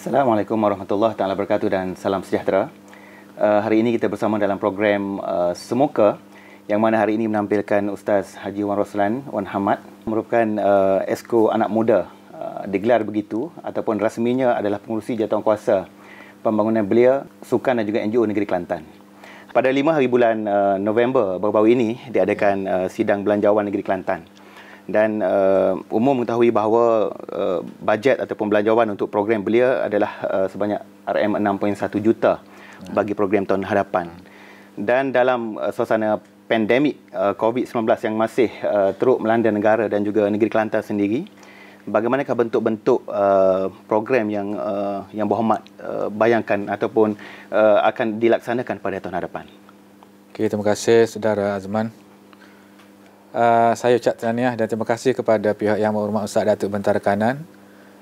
Assalamualaikum warahmatullahi taala wabarakatuh dan salam sejahtera. Uh, hari ini kita bersama dalam program uh, Semoka yang mana hari ini menampilkan Ustaz Haji Wan Roslan Wan Hamad merupakan uh, esko anak muda uh, digelar begitu ataupun rasminya adalah pengurusi kuasa pembangunan belia sukan dan juga NGO negeri Kelantan. Pada lima hari bulan uh, November baru-baru ini diadakan uh, sidang belanjawan negeri Kelantan dan uh, umum mengetahui bahawa uh, bajet ataupun belanjawan untuk program belia adalah uh, sebanyak RM6.1 juta bagi program tahun hadapan. Dan dalam uh, suasana pandemik uh, COVID-19 yang masih uh, teruk melanda negara dan juga negeri Kelantan sendiri, bagaimanakah bentuk-bentuk uh, program yang uh, yang berhormat uh, bayangkan ataupun uh, akan dilaksanakan pada tahun hadapan? Okay, terima kasih saudara Azman. Ah, saya ucap terniah dan terima kasih kepada pihak yang berhormat Ustaz Datuk bentar Kanan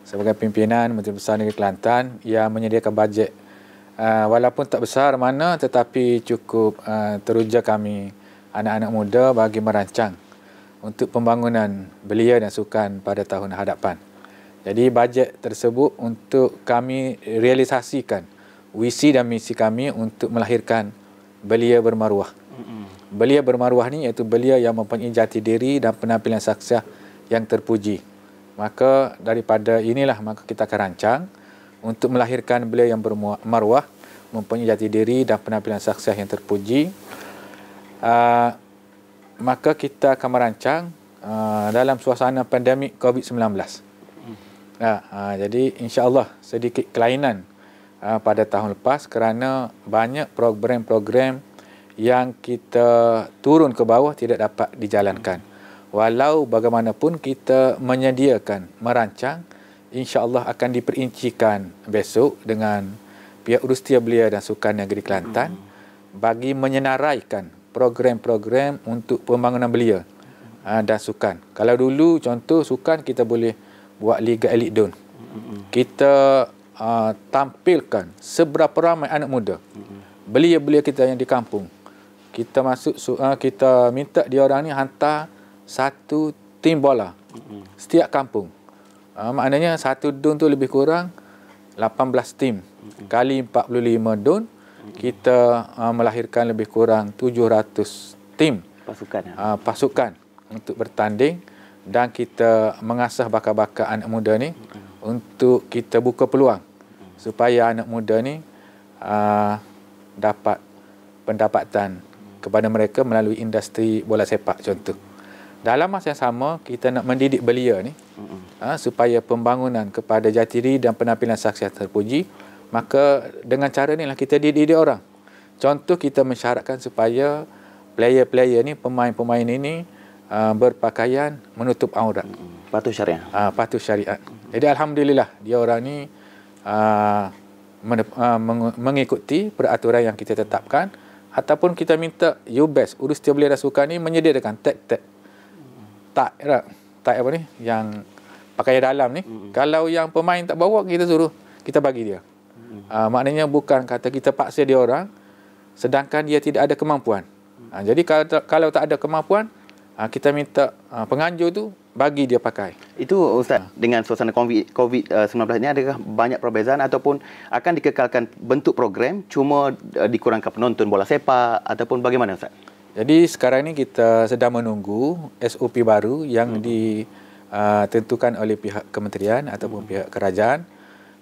sebagai pimpinan Menteri Besar Negeri Kelantan yang menyediakan bajet uh, walaupun tak besar mana tetapi cukup uh, teruja kami anak-anak muda bagi merancang untuk pembangunan belia dan sukan pada tahun hadapan. Jadi bajet tersebut untuk kami realisasikan visi dan misi kami untuk melahirkan belia bermaruah. Mm-hmm. Belia bermaruah ni iaitu belia yang mempunyai jati diri dan penampilan saksiah yang terpuji. Maka daripada inilah maka kita akan rancang untuk melahirkan belia yang bermaruah, mempunyai jati diri dan penampilan saksiah yang terpuji. Uh, maka kita akan merancang uh, dalam suasana pandemik COVID-19. Mm. Ya, uh, jadi insya-Allah sedikit kelainan uh, pada tahun lepas kerana banyak program-program uh, yang kita turun ke bawah tidak dapat dijalankan. Walau bagaimanapun kita menyediakan, merancang, insya-Allah akan diperincikan besok dengan pihak Universiti Belia dan Sukan Negeri Kelantan bagi menyenaraikan program-program untuk pembangunan belia ha, dan sukan. Kalau dulu contoh sukan kita boleh buat liga elit don. Kita uh, tampilkan seberapa ramai anak muda. Belia-belia kita yang di kampung kita masuk uh, kita minta dia orang ni hantar satu tim bola mm-hmm. setiap kampung uh, maknanya satu dun tu lebih kurang 18 tim mm-hmm. kali 45 dun mm-hmm. kita uh, melahirkan lebih kurang 700 tim pasukan uh, pasukan untuk bertanding dan kita mengasah bakat-bakat anak muda ni mm-hmm. untuk kita buka peluang mm-hmm. supaya anak muda ni uh, dapat pendapatan kepada mereka melalui industri bola sepak contoh. Dalam masa yang sama kita nak mendidik belia ni mm-hmm. supaya pembangunan kepada jati diri dan penampilan saksi yang terpuji maka dengan cara ni lah kita dididik orang. Contoh kita mensyaratkan supaya player-player ni pemain-pemain ini ah, berpakaian menutup aurat. Mm-hmm. Patuh syariat. Ha, ah, patuh syariat. Mm-hmm. Jadi alhamdulillah dia orang ni uh, mengikuti peraturan yang kita tetapkan. Mm-hmm ataupun kita minta you best urus tiap belia rasukan ni menyediakan tag tag tak tak tak apa ni yang pakai dalam ni hmm kalau yang pemain tak bawa kita suruh kita bagi dia hmm uh, maknanya bukan kata kita paksa dia orang sedangkan dia tidak ada kemampuan uh, jadi kalau kalau tak ada kemampuan uh, kita minta uh, penganjur tu bagi dia pakai. Itu Ustaz, dengan suasana COVID-19 eh, ini adakah banyak perbezaan ataupun akan dikekalkan bentuk program cuma eh, dikurangkan penonton bola sepak ataupun bagaimana Ustaz? Jadi sekarang ini kita sedang menunggu SOP baru yang hmm. ditentukan eh, oleh pihak kementerian ataupun hmm. pihak kerajaan.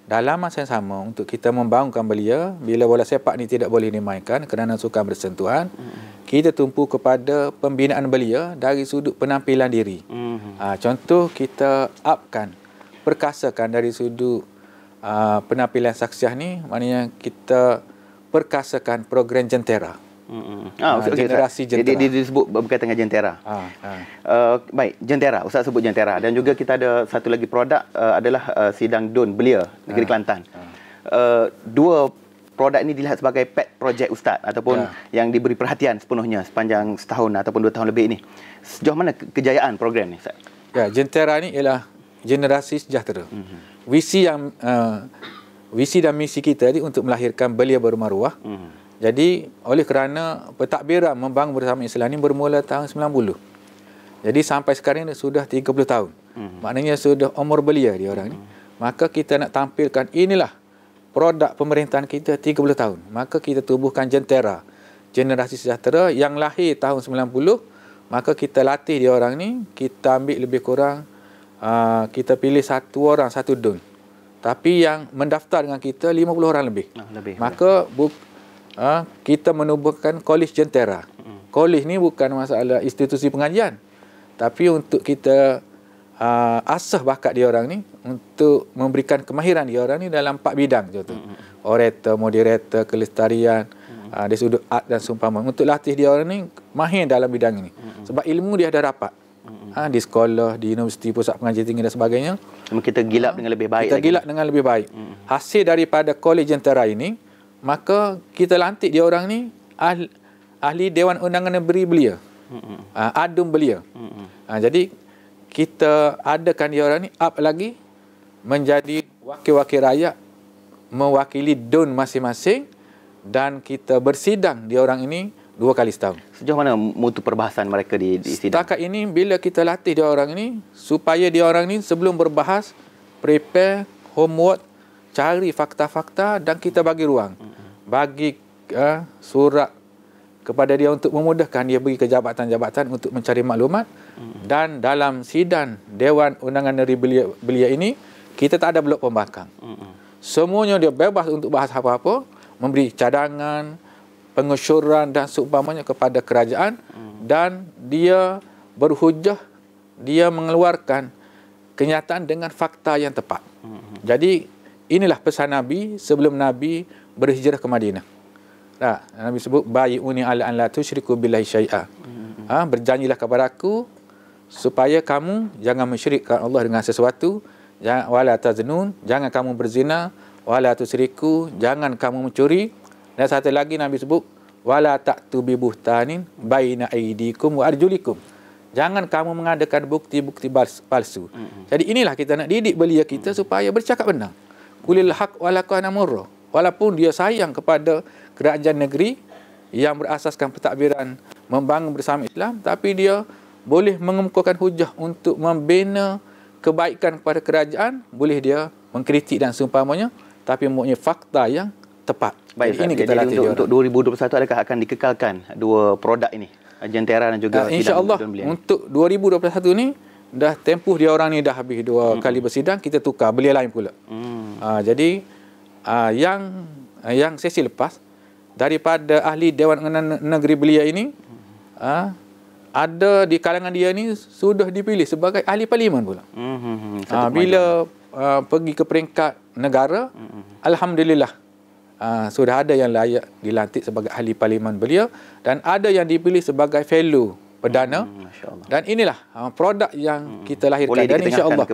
Dalam masa yang sama untuk kita membangunkan belia, bila bola sepak ini tidak boleh dimainkan kerana sukan bersentuhan, hmm kita tumpu kepada pembinaan belia dari sudut penampilan diri. Mm-hmm. Uh, contoh kita upkan, perkasakan dari sudut uh, penampilan saksiah ni, maknanya kita perkasakan program jentera. Mm-hmm. Ah, okay, ah, generasi okay, jentera. Jadi disebut berkaitan dengan jentera. Ah, ah. Uh, baik, jentera. Ustaz sebut jentera. Dan juga kita ada satu lagi produk uh, adalah uh, sidang don belia, negeri ah, Kelantan. Ah. Uh, dua produk ini dilihat sebagai pet project ustaz ataupun yeah. yang diberi perhatian sepenuhnya sepanjang setahun ataupun dua tahun lebih ini. Sejauh mana kejayaan program ini ustaz? Ya, yeah, Gentera ini ialah generasi sejahtera. Mm-hmm. Visi yang uh, visi dan misi kita ini untuk melahirkan belia bermaruah. Mm-hmm. Jadi oleh kerana pentadbiran membangun bersama Islam ini bermula tahun 90. Jadi sampai sekarang ini sudah 30 tahun. Mm-hmm. Maknanya sudah umur belia dia orang ini. Mm-hmm. Maka kita nak tampilkan inilah produk pemerintahan kita 30 tahun. Maka kita tubuhkan jentera generasi sejahtera yang lahir tahun 90, maka kita latih dia orang ni, kita ambil lebih kurang uh, kita pilih satu orang satu dun. Tapi yang mendaftar dengan kita 50 orang ah, lebih. lebih maka lebih. Bu, uh, kita menubuhkan kolej jentera. Hmm. Kolej ni bukan masalah institusi pengajian. Tapi untuk kita uh, asah bakat dia orang ni untuk memberikan kemahiran dia orang ni dalam empat bidang je tu. Mm -hmm. Orator, moderator, kelestarian, mm -hmm. uh, ah, dari sudut art dan seumpama. Untuk latih dia orang ni mahir dalam bidang ini. Mm -hmm. Sebab ilmu dia dah rapat. Ha, di sekolah, di universiti, pusat pengajian tinggi dan sebagainya Cuma Kita gilap ha, dengan lebih baik Kita lagi. gilap dengan lebih baik hmm. Hasil daripada kolej jentera ini Maka kita lantik dia orang ni ahli, ahli Dewan Undangan Negeri belia hmm. ha, Adum belia hmm. ha, Jadi kita adakan dia orang ni up lagi menjadi wakil-wakil rakyat mewakili DUN masing-masing dan kita bersidang dia orang ini dua kali setahun. Sejauh mana mutu perbahasan mereka di, di sidang? Setakat ini bila kita latih dia orang ini supaya dia orang ini sebelum berbahas prepare homework cari fakta-fakta dan kita bagi ruang. Mm-hmm. Bagi uh, surat kepada dia untuk memudahkan dia bagi ke jabatan-jabatan untuk mencari maklumat dan dalam sidang Dewan Undangan Negeri Belia, Belia ini kita tak ada blok pembangkang. Semuanya dia bebas untuk bahas apa-apa, memberi cadangan, pengesyuran dan seumpamanya kepada kerajaan dan dia berhujah, dia mengeluarkan kenyataan dengan fakta yang tepat. Jadi inilah pesan Nabi sebelum Nabi berhijrah ke Madinah. Tak. Nabi sebut bayi bai'uni ala an la tusyriku billahi syai'a. Ha, berjanjilah kepada aku supaya kamu jangan mensyirikkan Allah dengan sesuatu. Jangan wala taznun, jangan kamu berzina, wala tusyriku, jangan kamu mencuri. Dan satu lagi Nabi sebut wala taktu buhtanin baina aydikum wa arjulikum. Jangan kamu mengadakan bukti-bukti palsu. Hmm. Jadi inilah kita nak didik belia kita hmm. supaya bercakap benar. Kulil haq wala kana murra. Walaupun dia sayang kepada kerajaan negeri yang berasaskan pentadbiran membangun bersama Islam tapi dia boleh mengemukakan hujah untuk membina kebaikan pada kerajaan boleh dia mengkritik dan seumpamanya tapi mempunyai fakta yang tepat Baik, jadi, ini kita jadi untuk, untuk 2021 adakah akan dikekalkan dua produk ini Jentera dan juga uh, InsyaAllah untuk 2021 ni dah tempuh dia orang ni dah habis dua hmm. kali bersidang kita tukar beli lain pula hmm. uh, jadi uh, yang uh, yang sesi lepas daripada ahli Dewan Negeri Belia ini ha, ada di kalangan dia ni sudah dipilih sebagai ahli parlimen pula. Hmm, hmm, ha, bila uh, pergi ke peringkat negara, hmm. Alhamdulillah uh, sudah ada yang layak dilantik sebagai ahli parlimen belia dan ada yang dipilih sebagai fellow perdana. Hmm, dan inilah uh, produk yang hmm. kita lahirkan. Boleh dan insya Allah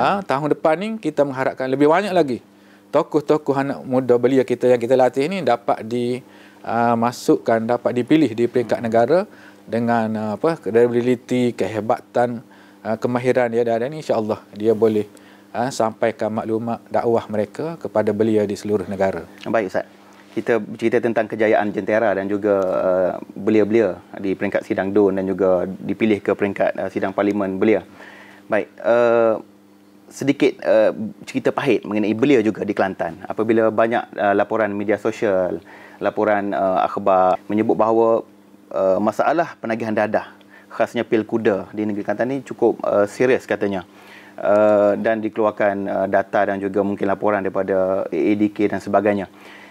Ha, tahun depan ni kita mengharapkan lebih banyak lagi tokoh-tokoh anak muda belia kita yang kita latih ini dapat dimasukkan, uh, dapat dipilih di peringkat negara dengan uh, apa kredibiliti kehebatan uh, kemahiran dia ada insya Allah dia boleh uh, sampaikan maklumat dakwah mereka kepada belia di seluruh negara. Baik ustaz. Kita bercerita tentang kejayaan jentera dan juga uh, belia-belia di peringkat sidang DUN dan juga dipilih ke peringkat uh, sidang parlimen belia. Baik, uh, sedikit uh, cerita pahit mengenai belia juga di Kelantan apabila banyak uh, laporan media sosial laporan uh, akhbar menyebut bahawa uh, masalah penagihan dadah khasnya pil kuda di negeri Kelantan ini cukup uh, serius katanya uh, dan dikeluarkan uh, data dan juga mungkin laporan daripada AADK dan sebagainya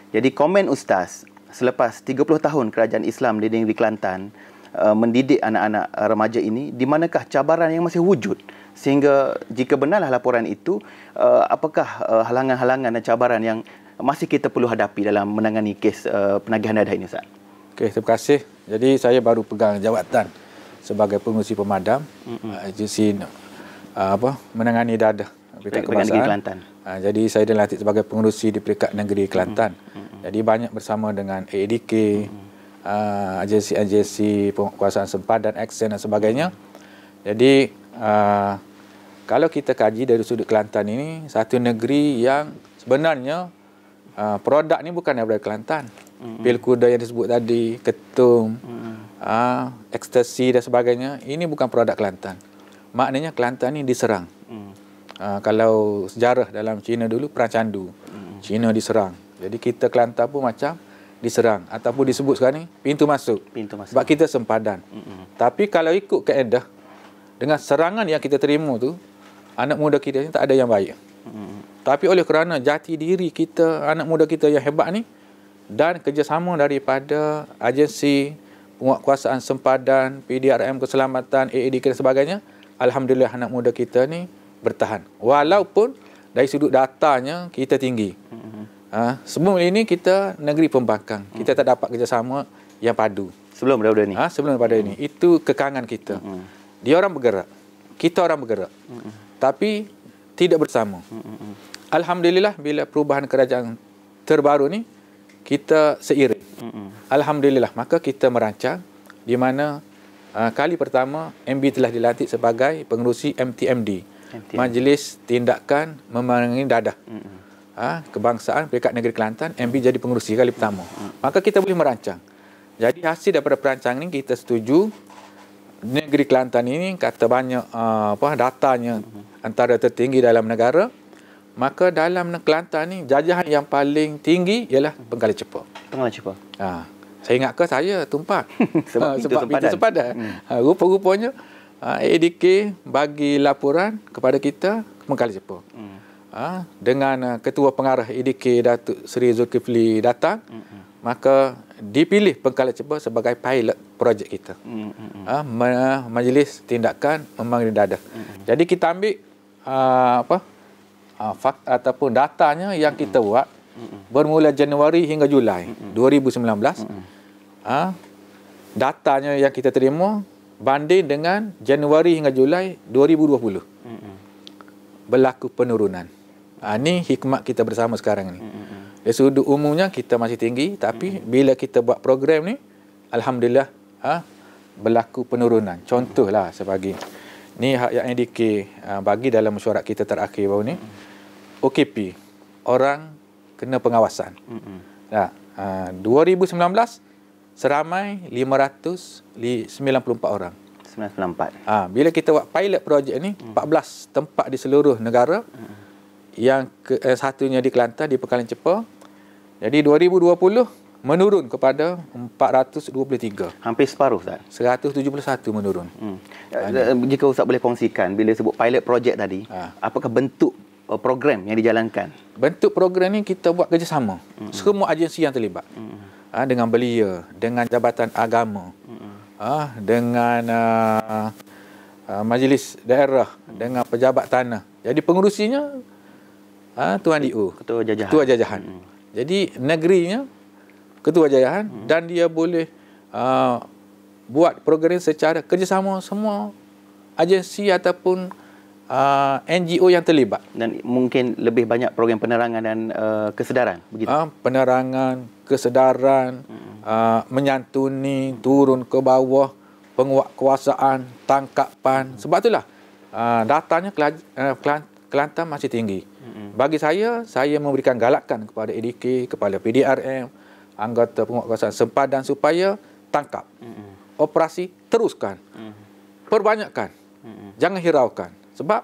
jadi komen ustaz selepas 30 tahun kerajaan Islam di negeri Kelantan uh, mendidik anak-anak remaja ini di manakah cabaran yang masih wujud sehingga jika benarlah laporan itu uh, apakah uh, halangan-halangan dan cabaran yang masih kita perlu hadapi dalam menangani kes uh, penagihan dadah ini Ustaz? Okay, terima kasih. Jadi saya baru pegang jawatan sebagai pengurusi pemadam uh, agensi uh, apa menangani dadah Pekat Kebangsaan. Kelantan. Uh, jadi saya dilantik sebagai pengurusi di Pekat Negeri Kelantan. Mm-hmm. Jadi banyak bersama dengan AADK, mm-hmm. uh, agensi-agensi penguasaan sempadan, dan dan sebagainya. Jadi Ah, kalau kita kaji dari sudut Kelantan ini, satu negeri yang sebenarnya uh, produk ni bukan daripada Kelantan. Mm-hmm. Pilkuda yang disebut tadi, ketum, mm-hmm. uh, ekstasi dan sebagainya, ini bukan produk Kelantan. Maknanya Kelantan ini diserang. Mm. Uh, kalau sejarah dalam China dulu, Prancandu. Mm-hmm. Cina diserang. Jadi kita Kelantan pun macam diserang. Ataupun disebut sekarang ni, pintu masuk. Pintu masuk. Sebab kita sempadan. Mm-hmm. Tapi kalau ikut keedah, dengan serangan yang kita terima tu anak muda kita ni tak ada yang baik. Hmm. Tapi oleh kerana jati diri kita anak muda kita yang hebat ni dan kerjasama daripada agensi penguatkuasaan sempadan PDRM keselamatan AADK dan sebagainya, alhamdulillah anak muda kita ni bertahan. Walaupun dari sudut datanya kita tinggi. Hmm. Ha, sebelum ini kita negeri pembangkang. Hmm. Kita tak dapat kerjasama yang padu sebelum daripada ini. Ha, sebelum daripada hmm. ini. Itu kekangan kita. Hmm dia orang bergerak kita orang bergerak mm-hmm. tapi tidak bersama mm-hmm. alhamdulillah bila perubahan kerajaan terbaru ni kita seiring mm-hmm. alhamdulillah maka kita merancang di mana uh, kali pertama MB telah dilantik sebagai pengerusi MTMD, MTMD. majlis tindakan memerangi dadah mm-hmm. ha, kebangsaan peringkat negeri kelantan MB jadi pengurusi kali pertama maka kita boleh merancang jadi hasil daripada perancangan ini kita setuju negeri Kelantan ini kata banyak uh, apa datanya antara tertinggi dalam negara maka dalam Kelantan ini jajahan yang paling tinggi ialah penggali cepa penggali cepa ha. saya ingat ke saya tumpat sebab, ha, sebab pintu sempadan, pintu sempadan. Hmm. Ha, rupa-rupanya ADK ha, bagi laporan kepada kita penggali cepa hmm. ha, dengan uh, ketua pengarah ADK Datuk Seri Zulkifli datang hmm. hmm maka dipilih pengkala cuba sebagai pilot projek kita. Hmm, hmm, hmm. Ha, majlis tindakan memang tidak ada. Hmm, hmm. Jadi kita ambil uh, apa uh, ha, fakta ataupun datanya yang kita hmm. buat hmm. hmm. bermula Januari hingga Julai hmm. 2019. Hmm. Ha, datanya yang kita terima banding dengan Januari hingga Julai 2020. Hmm. Berlaku penurunan. Ha, ini hikmat kita bersama sekarang ini. Hmm. Dari eh, sudut umumnya kita masih tinggi tapi hmm. bila kita buat program ni alhamdulillah ha, berlaku penurunan. Contohlah sebagai ni hak yang NDK uh, ha, bagi dalam mesyuarat kita terakhir baru ni mm-hmm. OKP orang kena pengawasan. Mm-hmm. Nah, hmm. ha, 2019 seramai 594 orang. 1994. Ha, bila kita buat pilot projek ni 14 mm. tempat di seluruh negara. Hmm yang ke, eh, satunya di Kelantan di Pekalan Cepa. Jadi 2020 menurun kepada 423. Hampir separuh tak. 171 menurun. Hmm. Eh, eh, jika Ustaz boleh kongsikan bila sebut pilot projek tadi, ha. apakah bentuk eh, program yang dijalankan? Bentuk program ni kita buat kerjasama hmm. semua agensi yang terlibat. Hmm. Ha, dengan belia, dengan jabatan agama. Hmm. Ha, dengan uh, majlis daerah, hmm. dengan pejabat tanah. Jadi pengurusinya uh, Tuan Diu Ketua Jajahan Ketua Jajahan hmm. Jadi negerinya Ketua Jajahan hmm. Dan dia boleh uh, Buat program secara kerjasama Semua agensi ataupun uh, ah, NGO yang terlibat Dan mungkin lebih banyak program penerangan dan uh, kesedaran begitu. Uh, penerangan, kesedaran hmm. uh, Menyantuni, turun ke bawah Penguatkuasaan, tangkapan Sebab itulah uh, datanya eh, Kelantan masih tinggi Mm-hmm. Bagi saya, saya memberikan galakan kepada ADK, kepada PDRM, anggota penguatkuasaan sempadan supaya tangkap. Mm-hmm. Operasi teruskan. Mm-hmm. Perbanyakkan. Mm-hmm. Jangan hiraukan. Sebab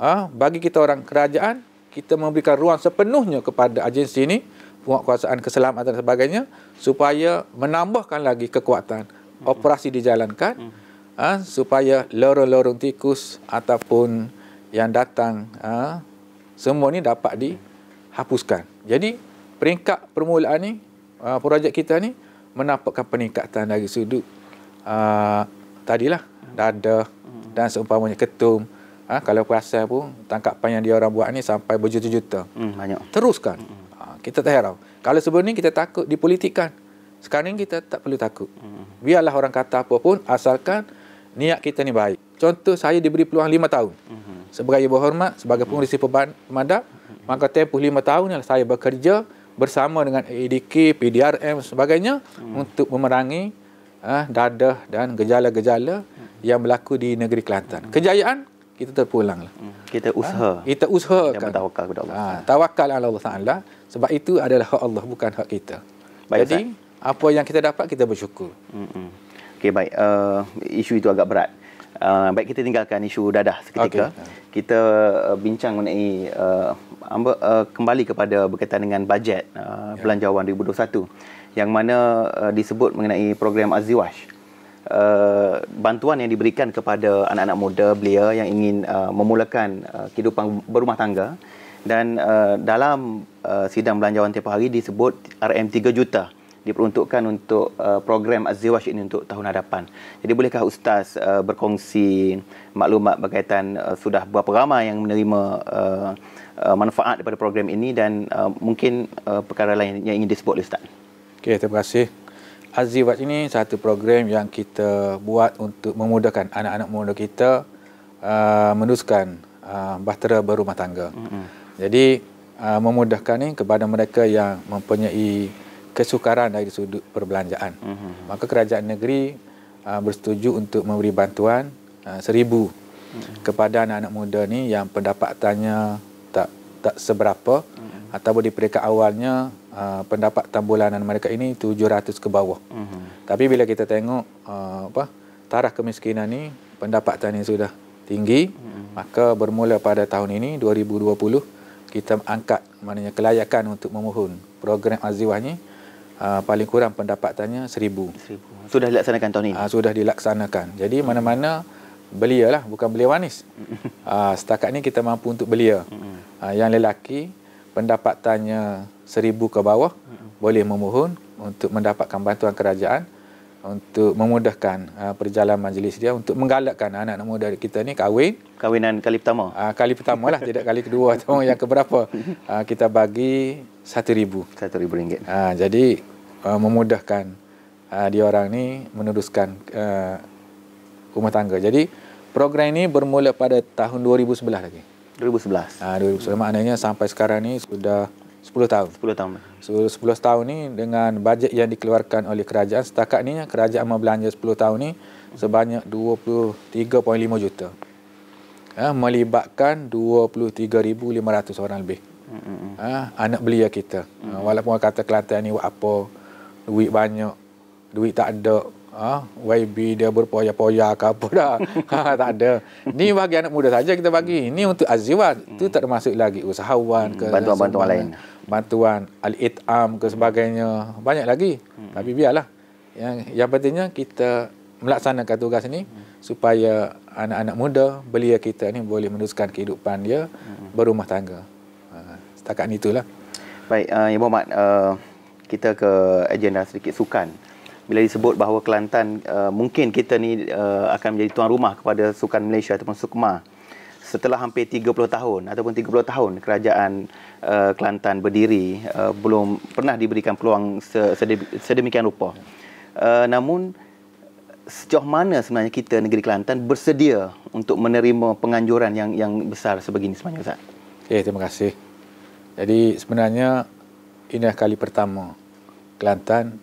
uh, bagi kita orang kerajaan, kita memberikan ruang sepenuhnya kepada agensi ini, penguatkuasaan keselamatan dan sebagainya, supaya menambahkan lagi kekuatan. Mm-hmm. Operasi dijalankan mm-hmm. uh, supaya lorong-lorong tikus ataupun yang datang uh, semua ni dapat dihapuskan. Jadi peringkat permulaan ni uh, projek kita ni mendapatkan peningkatan dari sudut uh, tadilah dada dan seumpamanya ketum ha, kalau kuasa pun tangkapan yang dia orang buat ni sampai berjuta-juta hmm, banyak teruskan hmm. ha, kita tak heran kalau sebelum ni kita takut dipolitikan. sekarang ni kita tak perlu takut hmm. biarlah orang kata apa pun asalkan niat kita ni baik contoh saya diberi peluang 5 tahun hmm sebagai berhormat sebagai pengurus pengurusi pemadam maka tempoh lima tahun yang saya bekerja bersama dengan ADK, PDRM sebagainya hmm. untuk memerangi uh, dadah dan gejala-gejala hmm. yang berlaku di negeri Kelantan. Hmm. Kejayaan kita terpulanglah. Hmm. Kita usaha. Ha? Kita usahakan. Kita tawakal kepada Allah. Ha, tawakal kepada Allah Taala sebab itu adalah hak Allah bukan hak kita. Baik, Jadi Ustaz. apa yang kita dapat kita bersyukur. Hmm. Okey baik. Uh, isu itu agak berat. Uh, baik kita tinggalkan isu dadah seketika. Okay kita uh, bincang mengenai uh, amba, uh, kembali kepada berkaitan dengan bajet uh, yeah. belanjawan 2021 yang mana uh, disebut mengenai program Aziwash. Uh, bantuan yang diberikan kepada anak-anak muda belia yang ingin uh, memulakan uh, kehidupan berumah tangga dan uh, dalam uh, sidang belanjawan tiap hari disebut RM3 juta diperuntukkan untuk uh, program Azziwash ini untuk tahun hadapan. Jadi bolehkah ustaz uh, berkongsi maklumat berkaitan uh, sudah berapa ramai yang menerima uh, uh, manfaat daripada program ini dan uh, mungkin uh, perkara lain yang ingin disebut oleh ustaz. Okey, terima kasih. Azziwash ini satu program yang kita buat untuk memudahkan anak-anak muda kita uh, meneruskan uh, bahtera berumah tangga. Mm-hmm. Jadi uh, memudahkan ini kepada mereka yang mempunyai kesukaran dari sudut perbelanjaan. Uh mhm. -huh. Maka kerajaan negeri uh, bersetuju untuk memberi bantuan uh, seribu uh mhm. -huh. kepada anak-anak muda ni yang pendapatannya tak tak seberapa uh mhm. -huh. ataupun di peringkat awalnya uh, pendapat tambulanan mereka ini 700 ke bawah. Uh -huh. Tapi bila kita tengok uh, apa taraf kemiskinan ni pendapatannya sudah tinggi uh -huh. maka bermula pada tahun ini 2020 kita angkat maknanya kelayakan untuk memohon program azwah ni uh, uh, paling kurang pendapatannya seribu. seribu. Sudah dilaksanakan tahun ini? Uh, ah, sudah dilaksanakan. Jadi mana-mana belia lah, bukan belia wanis. Uh, ah, setakat ni kita mampu untuk belia. Uh, yang lelaki pendapatannya seribu ke bawah boleh memohon untuk mendapatkan bantuan kerajaan untuk memudahkan uh, perjalanan majlis dia untuk menggalakkan anak-anak muda kita ni kahwin kahwinan kali pertama uh, kali pertama lah tidak kali kedua atau yang keberapa uh, kita bagi satu ribu satu ribu ringgit uh, jadi uh, memudahkan uh, dia orang ni meneruskan uh, rumah tangga jadi program ini bermula pada tahun 2011 lagi 2011 uh, 2011 hmm. maknanya sampai sekarang ni sudah 10 tahun. 10 tahun. So 10 tahun ni dengan bajet yang dikeluarkan oleh kerajaan setakat ni kerajaan membelanja 10 tahun ni sebanyak 23.5 juta. Ha, melibatkan 23,500 orang lebih. Ha, anak belia kita. Ha, walaupun orang kata Kelantan ni buat apa, duit banyak, duit tak ada, ha, YB dia berpoya-poya ke apa dah. Ha, tak ada. Ni bagi anak muda saja kita bagi. Ini untuk azizwan. Itu mm. tak termasuk lagi usahawan ke bantuan-bantuan lain bantuan al-it'am ke sebagainya banyak lagi hmm. tapi biarlah yang yang pentingnya kita melaksanakan tugas ini hmm. supaya anak-anak muda belia kita ni boleh meneruskan kehidupan dia hmm. berumah tangga ha, setakat itulah baik uh, ya Muhammad uh, kita ke agenda sedikit sukan bila disebut bahawa Kelantan uh, mungkin kita ni uh, akan menjadi tuan rumah kepada sukan Malaysia ataupun Sukma setelah hampir 30 tahun ataupun 30 tahun kerajaan uh, Kelantan berdiri uh, belum pernah diberikan peluang sedemikian rupa. Uh, namun sejauh mana sebenarnya kita negeri Kelantan bersedia untuk menerima penganjuran yang yang besar sebegini sebenarnya Ustaz? Eh terima kasih. Jadi sebenarnya ini adalah kali pertama Kelantan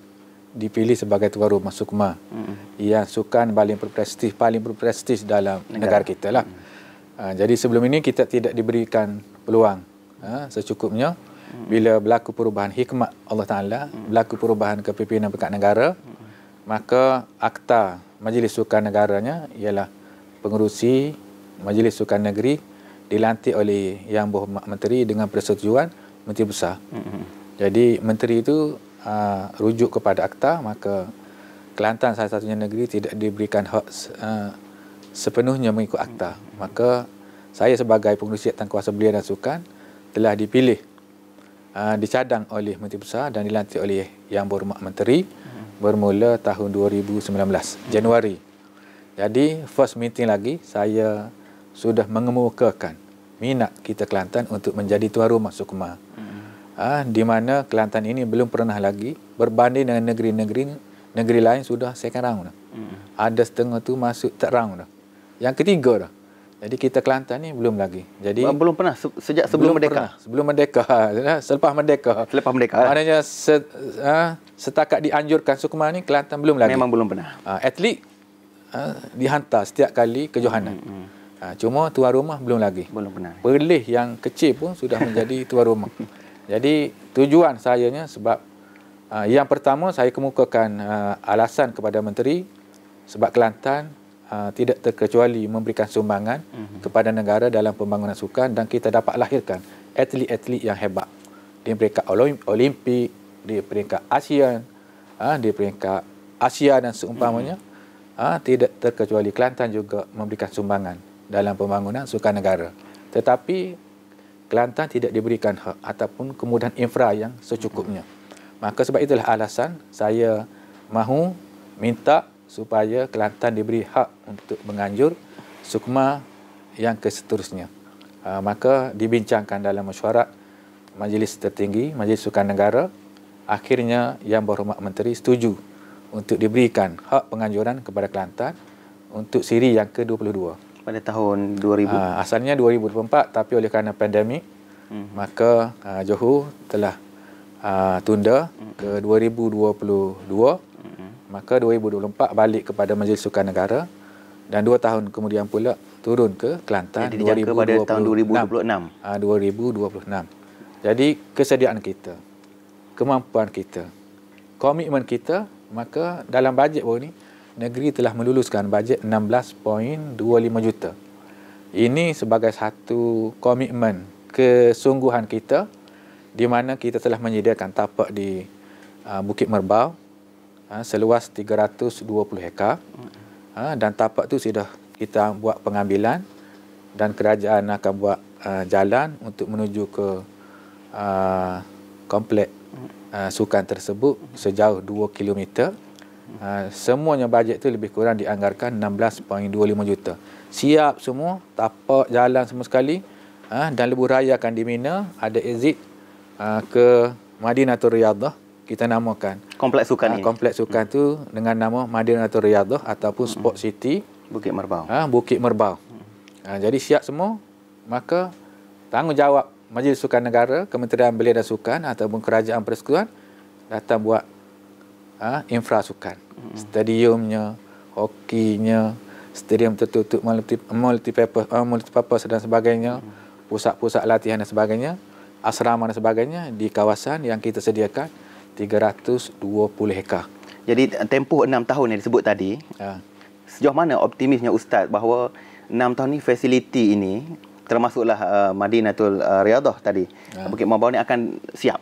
dipilih sebagai tuan rumah sukma mm-hmm. yang sukan paling berprestij paling berprestij dalam negara, negara kita lah. Mm-hmm. Ha, jadi sebelum ini kita tidak diberikan peluang ha, secukupnya bila berlaku perubahan hikmat Allah Ta'ala, berlaku perubahan kepimpinan pekat negara, maka akta majlis sukan negaranya ialah pengurusi majlis sukan negeri dilantik oleh Yang Berhormat Menteri dengan persetujuan Menteri Besar. Jadi Menteri itu aa, ha, rujuk kepada akta, maka Kelantan salah satunya negeri tidak diberikan hak aa, ha, sepenuhnya mengikut akta. Maka saya sebagai pengurus Jabatan Kuasa Belia dan Sukan telah dipilih uh, dicadang oleh Menteri Besar dan dilantik oleh Yang Berhormat Menteri bermula tahun 2019 Januari. Jadi first meeting lagi saya sudah mengemukakan minat kita Kelantan untuk menjadi tuan rumah Sukma. Uh, di mana Kelantan ini belum pernah lagi berbanding dengan negeri-negeri negeri lain sudah second round Hmm. Ada setengah tu masuk third round dah. Hmm. Yang ketiga dah. Jadi kita Kelantan ni belum lagi. Jadi belum pernah sejak sebelum belum merdeka. Pernah. Sebelum merdeka, selepas merdeka. Selepas merdeka. Eh? Maknanya se- ha? setakat dianjurkan Sukma ni Kelantan belum lagi. Memang belum pernah. Ha, atlet ha? dihantar setiap kali ke Johanan. Hmm, hmm. hmm. Ha, cuma tuan rumah belum lagi. Belum pernah. Perlis yang kecil pun sudah menjadi tuan rumah. Jadi tujuan sayanya sebab ha, yang pertama saya kemukakan ha, alasan kepada menteri sebab Kelantan Ah, tidak terkecuali memberikan sumbangan mm-hmm. kepada negara dalam pembangunan sukan dan kita dapat lahirkan atlet-atlet yang hebat di peringkat Olimpik, di peringkat ASEAN, ah, di peringkat Asia dan seumpamanya, mm-hmm. tidak terkecuali Kelantan juga memberikan sumbangan dalam pembangunan sukan negara. Tetapi Kelantan tidak diberikan hak ataupun kemudahan infra yang secukupnya. Mhm. Maka sebab itulah alasan saya mahu minta uh, supaya Kelantan diberi hak untuk menganjur sukma yang keseterusnya. Uh, maka dibincangkan dalam mesyuarat Majlis Tertinggi, Majlis Sukan Negara, akhirnya Yang Berhormat Menteri setuju untuk diberikan hak penganjuran kepada Kelantan untuk siri yang ke-22. Pada tahun 2000? Uh, ah, asalnya 2024 tapi oleh kerana pandemik, hmm. maka uh, Johor telah uh, tunda hmm. ke 2022 maka 2024 balik kepada Majlis Sukan Negara dan dua tahun kemudian pula turun ke Kelantan Jadi, 2026. Jadi pada tahun 2026. Ah 2026. Jadi kesediaan kita, kemampuan kita, komitmen kita, maka dalam bajet baru ni negeri telah meluluskan bajet 16.25 juta. Ini sebagai satu komitmen kesungguhan kita di mana kita telah menyediakan tapak di ah, Bukit Merbau, Ha, seluas 320 hektar ha, dan tapak tu sudah kita buat pengambilan dan kerajaan akan buat ha, jalan untuk menuju ke komplek sukan tersebut sejauh 2 km semuanya bajet tu lebih kurang dianggarkan 16.25 juta siap semua tapak jalan semua sekali dan lebuh raya akan dimina ada exit ke Madinatul Riyadhah kita namakan kompleks sukan uh, ah, Kompleks sukan hmm. tu dengan nama Madinatul Riyadhah ataupun hmm. Sport City Bukit Merbau. Ah uh, Bukit Merbau. Hmm. Uh, jadi siap semua maka tanggungjawab Majlis Sukan Negara, Kementerian Belia dan Sukan ataupun Kerajaan Persekutuan datang buat uh, infra sukan. Hmm. Stadiumnya, hokinya, stadium tertutup multi multi purpose, uh, multi purpose dan sebagainya, hmm. pusat-pusat latihan dan sebagainya, asrama dan sebagainya di kawasan yang kita sediakan 320 hektar. Jadi eh, tempoh 6 tahun yang disebut tadi, ya. sejauh mana optimisnya Ustaz bahawa 6 tahun ini fasiliti ini termasuklah uh, Madinatul uh, Riyadhah tadi, ya. Bukit Mabaw ini akan siap?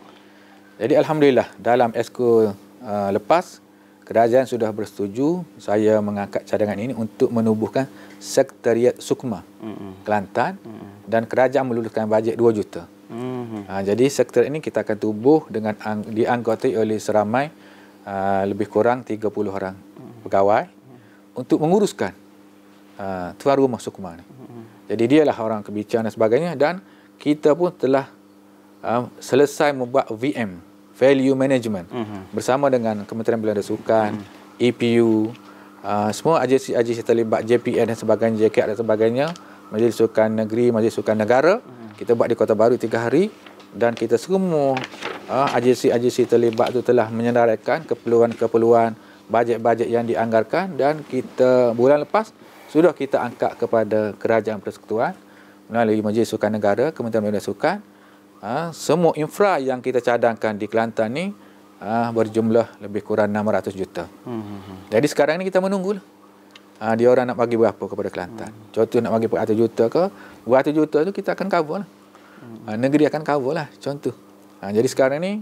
Jadi Alhamdulillah dalam esko uh, lepas, kerajaan sudah bersetuju saya mengangkat cadangan ini untuk menubuhkan Sekretariat Sukma mm -mm. Kelantan mm -mm. dan kerajaan meluluskan bajet 2 juta. Mm-hmm. jadi sektor ini kita akan tubuh dengan ang- oleh seramai ha, lebih kurang 30 orang mhm. pegawai mm-hmm. untuk menguruskan uh, tuan rumah sukma ini. Mm-hmm. Jadi dialah orang kebijakan dan sebagainya dan kita pun telah selesai membuat VM value management mm-hmm. bersama dengan Kementerian Belanda Sukan, mm-hmm. EPU, uh, semua agensi-agensi terlibat JPN dan sebagainya, JKR dan sebagainya, Majlis Sukan Negeri, Majlis Sukan Negara. hmm kita buat di Kota Baru 3 hari dan kita semua uh, agensi-agensi terlibat itu telah menyedaraikan keperluan-keperluan bajet-bajet yang dianggarkan dan kita bulan lepas sudah kita angkat kepada Kerajaan Persekutuan melalui Majlis Sukan Negara, Kementerian Pemuda Sukan uh, semua infra yang kita cadangkan di Kelantan ni uh, berjumlah lebih kurang 600 juta. Hmm, hmm, hmm. Jadi sekarang ni kita menunggulah uh, dia orang nak bagi berapa kepada Kelantan. Hmm. Contoh nak bagi 100 juta ke, 100 juta tu kita akan cover lah. Hmm. Uh, negeri akan cover lah, contoh. Uh, jadi sekarang ni,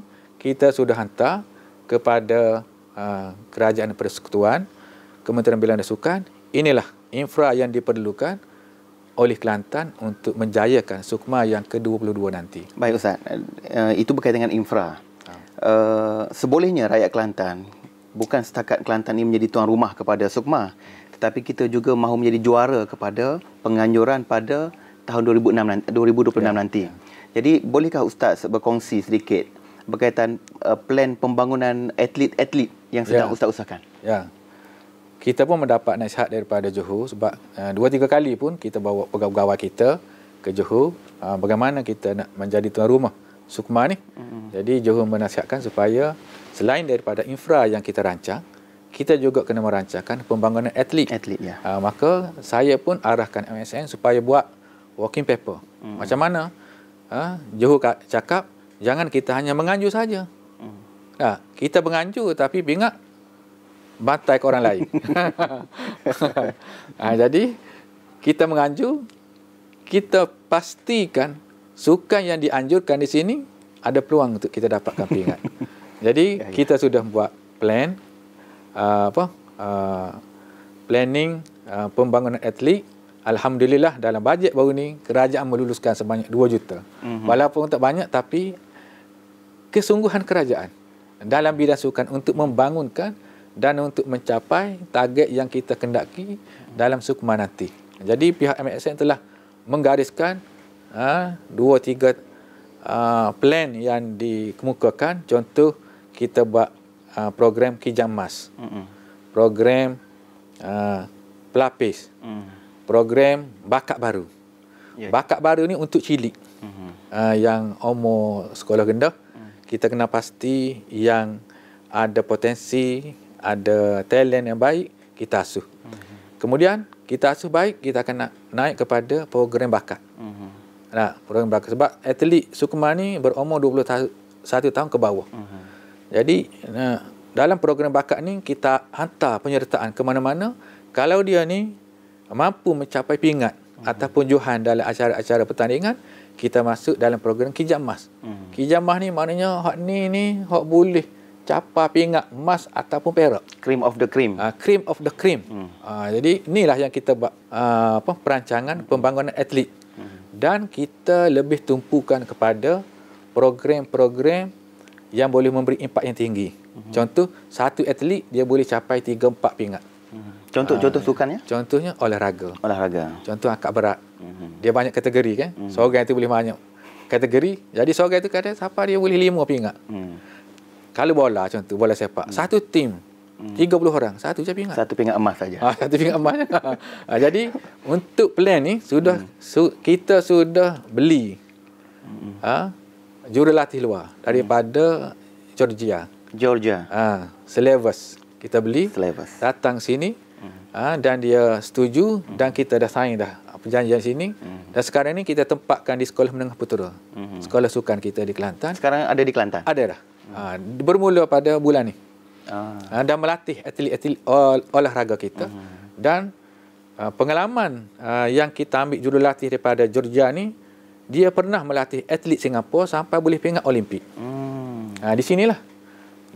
kita sudah hantar kepada uh, Kerajaan Persekutuan, Kementerian Bilan dan Sukan, inilah infra yang diperlukan oleh Kelantan untuk menjayakan Sukma yang ke-22 nanti. Baik Ustaz, uh, itu berkaitan dengan infra. Uh, sebolehnya rakyat Kelantan, bukan setakat Kelantan ini menjadi tuan rumah kepada Sukma, hmm tetapi kita juga mahu menjadi juara kepada penganjuran pada tahun 2006, 2026 ya, nanti. Ya. Jadi bolehkah Ustaz berkongsi sedikit berkaitan uh, plan pembangunan atlet-atlet yang sedang ya. Ustaz usahakan? Ya. Kita pun mendapat nasihat daripada Johor sebab uh, dua tiga kali pun kita bawa pegawai-pegawai kita ke Johor uh, bagaimana kita nak menjadi tuan rumah Sukma ni. Hmm. Jadi Johor menasihatkan supaya selain daripada infra yang kita rancang, kita juga kena merancangkan pembangunan atlet. Atlet ya. Uh, maka saya pun arahkan MSN supaya buat walking paper. Mm. Macam mana? Ah, uh, Johor cakap jangan kita hanya menganju saja. Mm. Uh, kita menganju tapi bingat bantai ke orang lain. uh, jadi kita menganju kita pastikan sukan yang dianjurkan di sini ada peluang untuk kita dapatkan peringkat. jadi yeah, yeah. kita sudah buat plan Ah, apa uh, planning uh, pembangunan atlet alhamdulillah dalam bajet baru ni kerajaan meluluskan sebanyak 2 juta mm-hmm. walaupun tak banyak tapi kesungguhan kerajaan dalam bidang sukan untuk membangunkan dan untuk mencapai target yang kita kendaki dalam sukma nanti jadi pihak MSN telah menggariskan uh, 2 3 uh, plan yang dikemukakan contoh kita buat uh, program kijang mas, mm-hmm. program uh, pelapis, mm. program bakat baru. Yeah. Bakat baru ni untuk cilik mm-hmm. uh, yang umur sekolah rendah. Mm. Kita kena pasti yang ada potensi, ada talent yang baik, kita asuh. Mm-hmm. Kemudian kita asuh baik, kita akan naik kepada program bakat. Mm-hmm. Nah, program bakat sebab atlet Sukma ni berumur 21 tahun ke bawah. Mm-hmm. Jadi nah, dalam program bakat ni kita hantar penyertaan ke mana-mana kalau dia ni mampu mencapai pingat uh-huh. Hmm. ataupun johan dalam acara-acara pertandingan kita masuk dalam program kijam emas. Uh-huh. Hmm. Kijam emas ni maknanya hak ni ni hak boleh capa pingat emas ataupun perak. Cream of the cream. Uh, cream of the cream. uh Uh, jadi inilah yang kita buat uh, ah, apa perancangan pembangunan atlet. uh Dan kita lebih tumpukan kepada program-program yang boleh memberi impak yang tinggi. Hmm. Contoh, satu atlet dia boleh capai 3-4 pingat. Hmm. Contoh uh, contoh sukannya? Contohnya olahraga. Olahraga. Contoh angkat berat. Hmm. Dia banyak kategori kan? Hmm. Seorang itu boleh banyak kategori. Jadi seorang itu kadang-kadang siapa dia boleh 5 pingat. Hmm. Kalau bola contoh, bola sepak, hmm. satu tim mhm. Tiga puluh orang Satu je pingat Satu pingat emas saja ha, Satu pingat emas ha, Jadi Untuk plan ni Sudah hmm. su, Kita sudah Beli ha, jurulatih luar daripada hmm. Georgia. Georgia. Ah, ha, Slavers kita beli. Slavers. Datang sini. Hmm. Ah, dan dia setuju hmm. dan kita dah sign dah perjanjian sini. Hmm. Dan sekarang ni kita tempatkan di Sekolah Menengah Putera. Hmm. Sekolah sukan kita di Kelantan. Sekarang ada di Kelantan. Ada dah. Hmm. Ha, bermula pada bulan ni. Ah. Dan melatih atlet-atlet ol, olahraga kita. Hmm. Dan uh, pengalaman uh, yang kita ambil jurulatih daripada Georgia ni dia pernah melatih atlet Singapura sampai boleh pingat Olimpik. Hmm. Ha, di sinilah.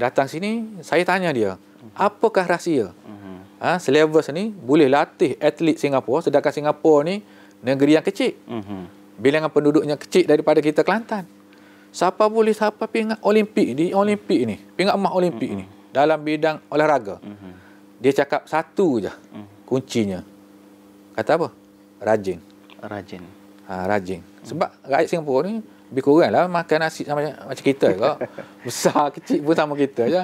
Datang sini, saya tanya dia, apakah rahsia? Hmm. Ha, Selevers ni boleh latih atlet Singapura sedangkan Singapura ni negeri yang kecil. Hmm. Bilangan penduduknya kecil daripada kita Kelantan. Siapa boleh siapa pingat Olimpik di Olimpik ni? Pingat emas Olimpik hmm. ni dalam bidang olahraga. Hmm. Dia cakap satu je hmm. kuncinya. Kata apa? Rajin. Rajin. Ha, rajin. Sebab rakyat Singapura ni lebih kurang lah makan nasi sama macam kita juga. Besar kecil pun sama kita je.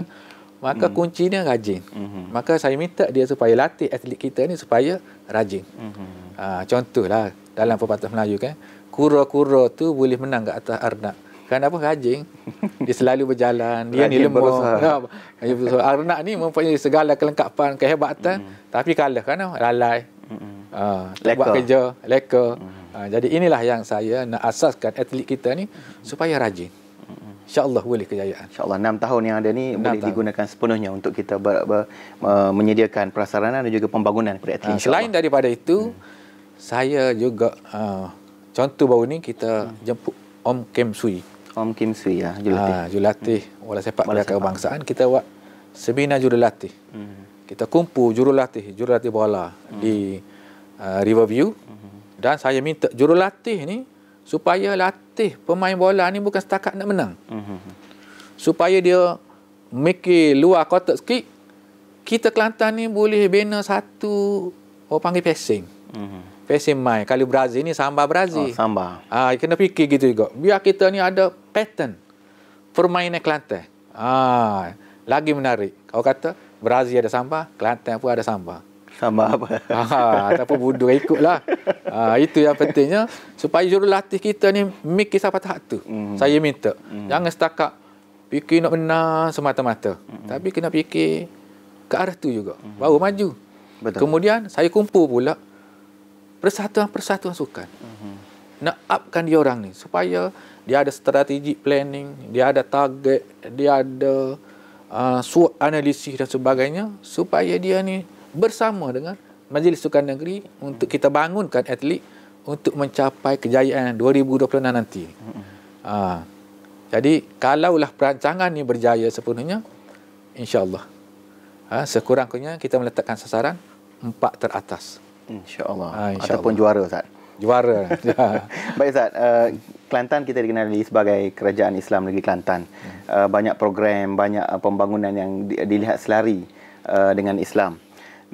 Maka hmm. kuncinya rajin. Hmm. Maka saya minta dia supaya latih atlet kita ni supaya rajin. Hmm. Ha, contohlah dalam pepatah Melayu kan. Kura-kura tu boleh menang ke atas arnak. Kenapa rajin? Dia selalu berjalan. dia ni lembut. Ah, arnak ni mempunyai segala kelengkapan, kehebatan. Hmm. Tapi kalah kan. Lalai. Hmm. Ha, tak leka. buat kerja. Leka. Hmm. Ha, jadi inilah yang saya nak asaskan atlet kita ni supaya rajin. InsyaAllah boleh kejayaan. InsyaAllah 6 tahun yang ada ni boleh tahun. digunakan sepenuhnya untuk kita ber, ber, ber, menyediakan prasarana dan juga pembangunan kepada atlet. Ha, selain daripada itu, hmm. saya juga uh, contoh baru ni kita hmm. jemput Om Kim Sui. Om Kim Sui ya jurulatih. Ha, jurulatih hmm. Walau sepak bola kebangsaan, kita buat seminar jurulatih. Hmm. Kita kumpul jurulatih, jurulatih bola hmm. di uh, Riverview. Hmm dan saya minta jurulatih ni supaya latih pemain bola ni bukan setakat nak menang. Mhm. Supaya dia mikir luar kotak sikit, kita Kelantan ni boleh bina satu orang panggil passing. Mhm. Passing main. Kalau Brazil ni sambar Brazil. Oh, sambar. Ah, kena fikir gitu juga. Biar kita ni ada pattern permainan Kelantan. Ah, lagi menarik. Kau kata Brazil ada sambar, Kelantan pun ada sambar. Sama apa? Ha, tak apa bodoh ikutlah. Ha, itu yang pentingnya supaya jurulatih kita ni mikir sampai tahap tu. Mm. Saya minta. Mm. Jangan setakat fikir nak menang semata-mata. Mm. Tapi kena fikir ke arah tu juga. Mm. Baru maju. Betul. Kemudian saya kumpul pula persatuan-persatuan sukan. Mm. Nak upkan dia orang ni supaya dia ada strategi planning, dia ada target, dia ada uh, SWOT analisis dan sebagainya supaya dia ni bersama dengan Majlis Sukan Negeri untuk kita bangunkan atlet untuk mencapai kejayaan 2026 nanti. Ha. Jadi kalaulah perancangan ini berjaya sepenuhnya, insyaAllah. Ha, sekurang-kurangnya kita meletakkan sasaran empat teratas. InsyaAllah. Ha, ah, insya Ataupun Allah. juara, Ustaz. Juara. Ya. Baik, Ustaz. Uh, Kelantan kita dikenali sebagai Kerajaan Islam Negeri Kelantan. Uh, banyak program, banyak pembangunan yang dilihat selari uh, dengan Islam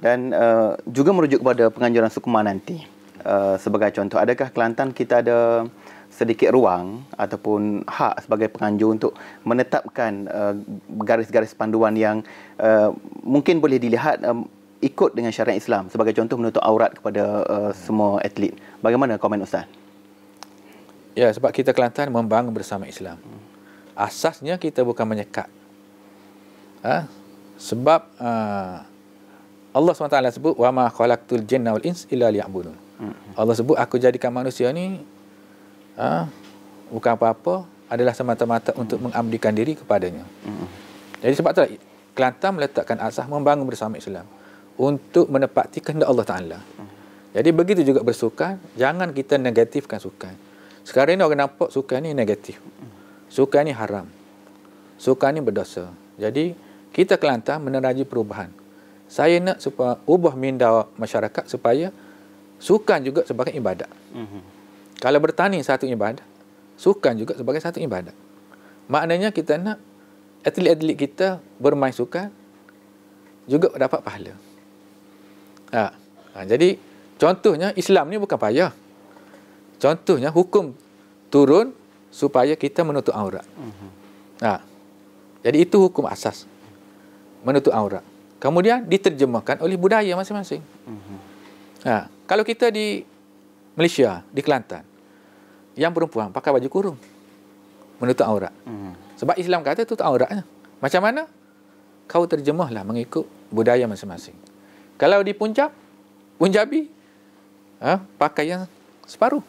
dan uh, juga merujuk kepada penganjuran sukma nanti uh, sebagai contoh adakah Kelantan kita ada sedikit ruang ataupun hak sebagai penganjur untuk menetapkan uh, garis-garis panduan yang uh, mungkin boleh dilihat um, ikut dengan syariat Islam sebagai contoh menutup aurat kepada uh, semua atlet. Bagaimana komen ustaz? Ya, sebab kita Kelantan membangun bersama Islam. Asasnya kita bukan menyekat. Ha? Sebab uh, Allah SWT sebut wama khalaqtul jinna wal ins illa liya'budun. Hmm. Allah sebut aku jadikan manusia ni ha, bukan apa-apa adalah semata-mata hmm. untuk mengabdikan diri kepadanya. Hmm. Jadi sebab tu Kelantan meletakkan asas membangun bersama Islam untuk menepati kehendak Allah Taala. Hmm. Jadi begitu juga bersuka jangan kita negatifkan suka Sekarang ni orang nampak suka ni negatif. Hmm. suka ni haram. suka ni berdosa. Jadi kita Kelantan meneraju perubahan saya nak supaya ubah minda masyarakat supaya sukan juga sebagai ibadat. Mm-hmm. Kalau bertani satu ibadat, sukan juga sebagai satu ibadat. Maknanya kita nak atlet-atlet kita bermain sukan juga dapat pahala. Ha. Ha. Jadi contohnya Islam ni bukan payah. Contohnya hukum turun supaya kita menutup aurat. Mm-hmm. Ha. Jadi itu hukum asas. Menutup aurat kemudian diterjemahkan oleh budaya masing-masing. Mm -hmm. ha, kalau kita di Malaysia, di Kelantan, yang perempuan pakai baju kurung, menutup aurat. Mm -hmm. Sebab Islam kata tutup auratnya. Lah. Macam mana? Kau terjemahlah mengikut budaya masing-masing. Kalau di Punjab, Punjabi, ha, pakai yang separuh.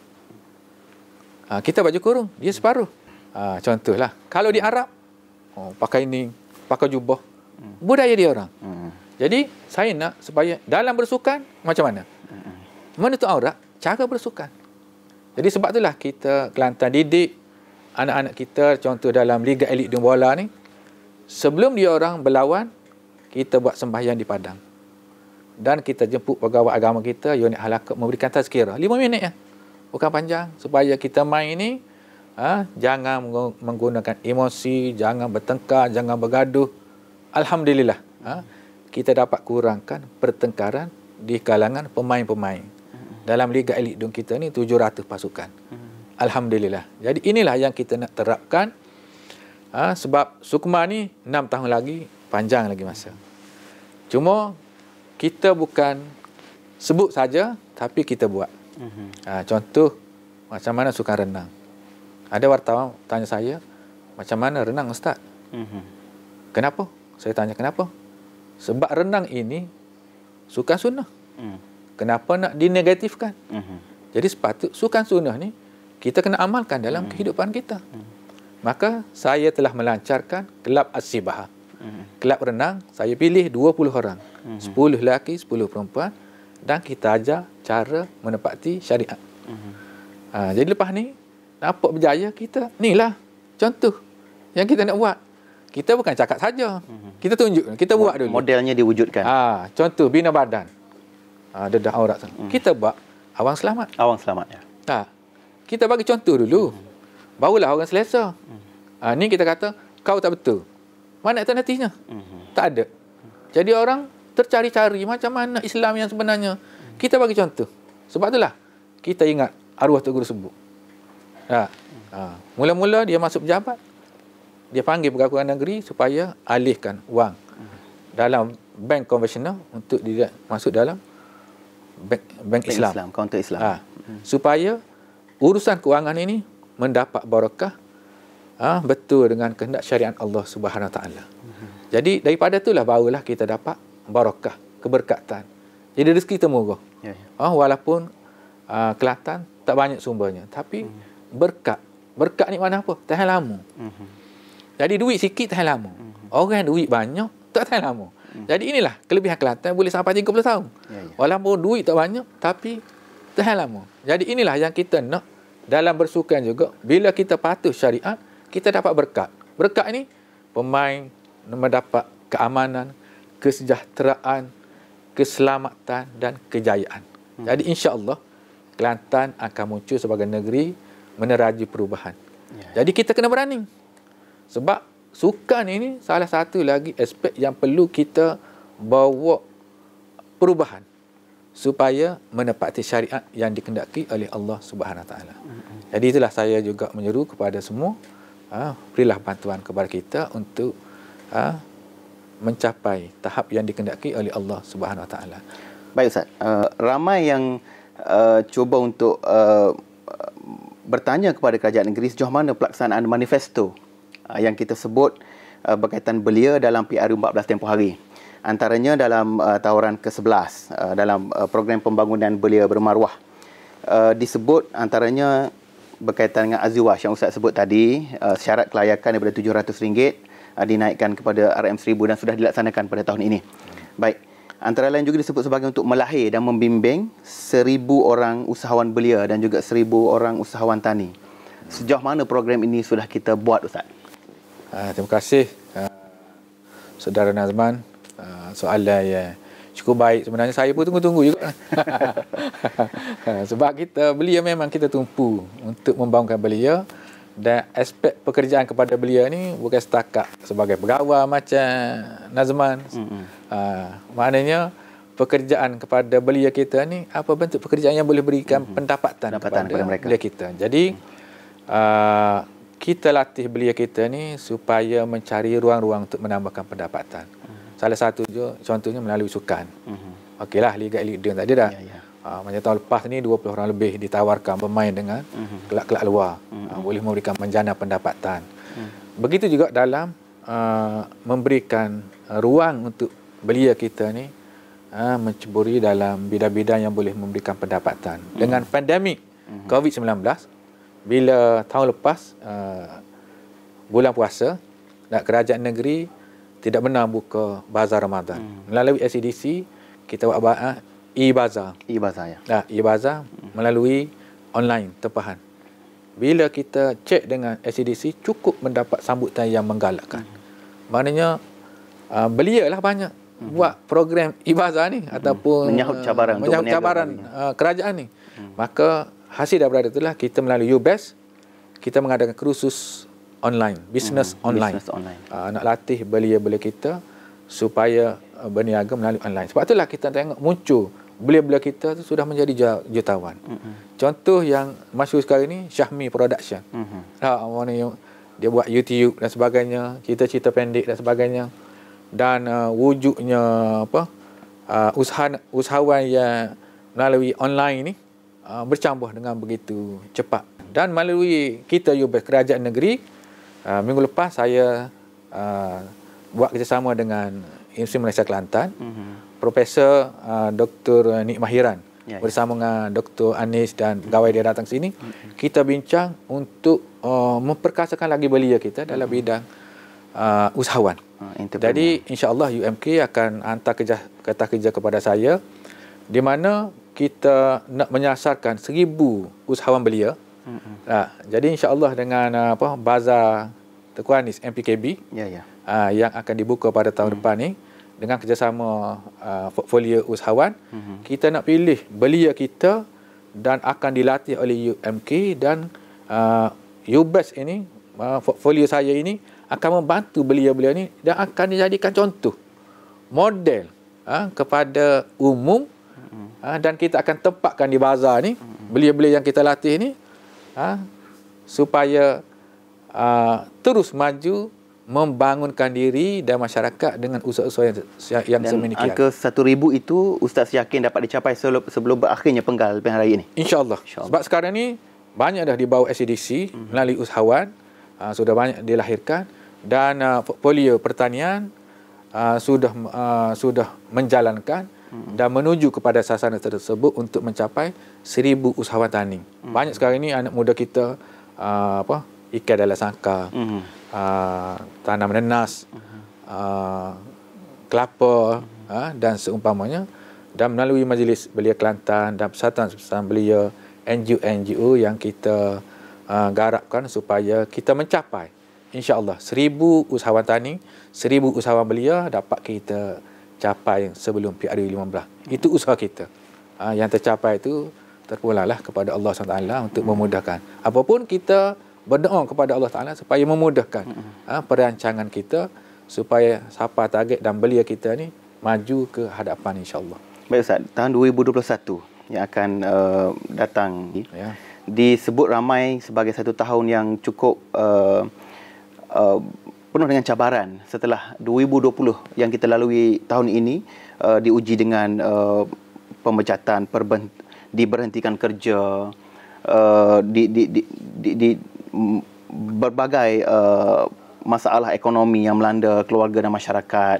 Ha, kita baju kurung, dia separuh. Ha, contohlah, kalau di Arab, oh, pakai ini, pakai jubah, hmm. budaya dia orang. Hmm. Jadi saya nak supaya dalam bersukan macam mana? Hmm. Menutup aurat cara bersukan. Jadi sebab itulah kita Kelantan didik anak-anak kita contoh dalam liga elit di bola ni sebelum dia orang berlawan kita buat sembahyang di padang. Dan kita jemput pegawai agama kita unit halakah memberikan tazkira 5 minit ya. Bukan panjang supaya kita main ini Ha, ah, jangan menggunakan emosi, jangan bertengkar, jangan bergaduh alhamdulillah ha, kita dapat kurangkan pertengkaran di kalangan pemain-pemain dalam liga elit dun kita ni 700 pasukan. Alhamdulillah. Jadi inilah yang kita nak terapkan ha, sebab Sukma ni 6 tahun lagi panjang lagi masa. Cuma kita bukan sebut saja tapi kita buat. Mhm. Ha, contoh macam mana suka renang. Ada wartawan tanya saya macam mana renang ustaz? Mhm. Kenapa? Saya tanya kenapa? Sebab renang ini sukan sunnah. Hmm. Kenapa nak dinegatifkan? Hmm. Jadi sepatut sukan sunnah ni kita kena amalkan dalam hmm. kehidupan kita. Hmm. Maka saya telah melancarkan kelab asibah. Hmm. Kelab renang, saya pilih 20 orang. Hmm. 10 lelaki, 10 perempuan dan kita ajar cara menepati syariat. Hmm. Ha, jadi lepas ni nampak berjaya kita. Inilah contoh yang kita nak buat kita bukan cakap saja. Kita tunjuk, kita buat dulu. Modelnya diwujudkan. Ha, contoh bina badan. Ha, dah aurat Hmm. Kita buat awang selamat. Awang selamat ya. Ha, kita bagi contoh dulu. Hmm. Barulah orang selesa. Hmm. Ha, ni kita kata kau tak betul. Mana alternatifnya? Hmm. Tak ada. Jadi orang tercari-cari macam mana Islam yang sebenarnya. Hmm. Kita bagi contoh. Sebab itulah kita ingat arwah tu Guru sebut. Ha. Ha. Mula-mula dia masuk pejabat dia panggil pegawai kewangan negeri supaya alihkan wang dalam bank konvensional untuk dia masuk dalam bank, bank, bank Islam. Islam, kaunter Islam. Ha. Hmm. Supaya urusan kewangan ini mendapat barakah ha, betul dengan kehendak syariat Allah Subhanahu taala. Hmm. Jadi daripada itulah barulah kita dapat barakah, keberkatan. Jadi rezeki temuguh. Ya, ya Ha, walaupun ha, Kelantan tak banyak sumbernya, tapi hmm. berkat. Berkat ni mana apa? Tahan lama. Hmm. Jadi duit sikit tahan lama. Mhm. Orang duit banyak tak tahan lama. Mhm. Jadi inilah kelebihan Kelantan boleh sampai 30 tahun. Ya, ya. Walaupun duit tak banyak tapi tahan lama. Jadi inilah yang kita nak dalam bersukan juga bila kita patuh syariat kita dapat berkat. Berkat ini pemain mendapat keamanan, kesejahteraan, keselamatan dan kejayaan. Hmm. Jadi insya-Allah Kelantan akan muncul sebagai negeri meneraju perubahan. Ya, ya. Jadi kita kena berani. Sebab sukan ini salah satu lagi aspek yang perlu kita bawa perubahan supaya menepati syariat yang dikendaki oleh Allah Subhanahu taala. Jadi itulah saya juga menyeru kepada semua ha, berilah bantuan kepada kita untuk ha, mencapai tahap yang dikendaki oleh Allah Subhanahu taala. Baik ustaz, eh, ramai yang eh, cuba untuk eh, bertanya kepada kerajaan negeri sejauh mana pelaksanaan manifesto uh, yang kita sebut uh, berkaitan belia dalam PRU 14 tempoh hari. Antaranya dalam uh, tawaran ke-11 uh, dalam uh, program pembangunan belia bermaruah. Uh, disebut antaranya berkaitan dengan azwaj yang Ustaz sebut tadi, uh, syarat kelayakan daripada RM700 uh, dinaikkan kepada RM1000 dan sudah dilaksanakan pada tahun ini. Baik. Antara lain juga disebut sebagai untuk melahir dan membimbing seribu orang usahawan belia dan juga seribu orang usahawan tani. Sejauh mana program ini sudah kita buat Ustaz? Uh, terima kasih uh, Saudara Nazman uh, soalan yang cukup baik sebenarnya saya pun tunggu-tunggu juga sebab kita beliau memang kita tumpu untuk membangunkan beliau dan aspek pekerjaan kepada beliau ni bukan setakat sebagai pegawai macam Nazman mm-hmm. uh, maknanya pekerjaan kepada belia kita ni apa bentuk pekerjaan yang boleh berikan mm-hmm. pendapatan, pendapatan kepada, kepada mereka. belia kita jadi mm. uh, kita latih belia kita ni supaya mencari ruang-ruang untuk menambahkan pendapatan. Uh-huh. Salah satu je contohnya melalui sukan. Uh-huh. Mhm. Okeylah liga elit dia tadi dah. Ya yeah, ya. Yeah. Uh, tahun lepas ni 20 orang lebih ditawarkan bermain dengan uh-huh. luar. Uh-huh. Uh, boleh memberikan menjana pendapatan. Uh-huh. Begitu juga dalam uh, memberikan uh, ruang untuk belia kita ni uh, menceburi dalam bidang-bidang yang boleh memberikan pendapatan. Uh-huh. Dengan pandemik uh-huh. COVID-19 bila tahun lepas uh, bulan puasa nak kerajaan negeri tidak benar buka bazar Ramadan. Hmm. Melalui SEDC kita buat uh, e-bazar. E-bazar ya. Nah, e-bazar hmm. melalui online tempahan. Bila kita cek dengan SEDC cukup mendapat sambutan yang menggalakkan. Hmm. Maknanya uh, belialah banyak hmm. buat program e-bazar ni hmm. ataupun menyahut cabaran, uh, cabaran uh, kerajaan ni. Hmm. Maka hasil daripada itu adalah kita melalui UBES kita mengadakan kursus online business hmm, online, business online. Uh, nak latih belia-belia kita supaya uh, berniaga melalui online sebab itulah kita tengok muncul belia-belia kita tu sudah menjadi jutawan hmm, hmm. contoh yang masuk sekarang ni Syahmi Production hmm. uh, hmm. ah, yang dia buat YouTube dan sebagainya cerita-cerita pendek dan sebagainya dan uh, wujudnya apa uh, usahawan yang melalui online ni Ah, bercampur dengan begitu cepat dan melalui kita juga kerajaan negeri ah, minggu lepas saya ah, buat kerjasama dengan Universiti Malaysia Kelantan mm-hmm. Profesor uh, Dr. Nik Mahiran yeah, ya. bersama yeah. dengan Dr. Anis dan pegawai dia datang sini mm-hmm. kita bincang untuk uh, memperkasakan lagi belia kita dalam mm-hmm. bidang uh, usahawan uh, jadi insyaAllah UMK akan hantar kerja, kata kerja kepada saya di mana kita nak menyasarkan seribu usahawan belia. Mm-hmm. Ha, jadi insya Allah dengan uh, apa bazar Tekuanis MPKB yeah, ya. uh, yeah. Ha, yang akan dibuka pada tahun mm-hmm. depan ni dengan kerjasama uh, portfolio usahawan mm-hmm. kita nak pilih belia kita dan akan dilatih oleh UMK dan uh, UBES ini uh, portfolio saya ini akan membantu belia-belia ini dan akan dijadikan contoh model uh, kepada umum ha, dan kita akan tempatkan di bazar ni belia-belia yang kita latih ni ha, supaya ha, terus maju membangunkan diri dan masyarakat dengan usaha-usaha yang, yang dan angka 1000 itu Ustaz yakin dapat dicapai sebelum, sebelum berakhirnya penggal pilihan raya ini? InsyaAllah. Insya Sebab sekarang ni banyak dah dibawa SEDC hmm. melalui usahawan uh, sudah banyak dilahirkan dan uh, ha, polio pertanian uh, sudah uh, sudah menjalankan dan menuju kepada sasaran tersebut untuk mencapai seribu usahawan tani. Mm. Banyak sekarang ini anak muda kita uh, apa ikan dalam sangka, mm. uh, tanam nenas, hmm. uh, kelapa mm. uh, dan seumpamanya dan melalui majlis belia Kelantan dan persatuan-persatuan belia NGO-NGO yang kita uh, garapkan supaya kita mencapai insyaAllah seribu usahawan tani, seribu usahawan belia dapat kita capai sebelum PRU 15. Itu usaha kita. Ha, yang tercapai itu terpulanglah kepada Allah SWT untuk memudahkan. Apapun kita berdoa kepada Allah Taala supaya memudahkan ha, perancangan kita supaya siapa target dan belia kita ni maju ke hadapan insyaAllah. Baik Ustaz, tahun 2021 yang akan uh, datang ni, ya. disebut ramai sebagai satu tahun yang cukup uh, uh, penuh dengan cabaran setelah 2020 yang kita lalui tahun ini uh, diuji dengan uh, pemecatan, perben- diberhentikan kerja, uh, di, di, di, di, di, di berbagai uh, masalah ekonomi yang melanda keluarga dan masyarakat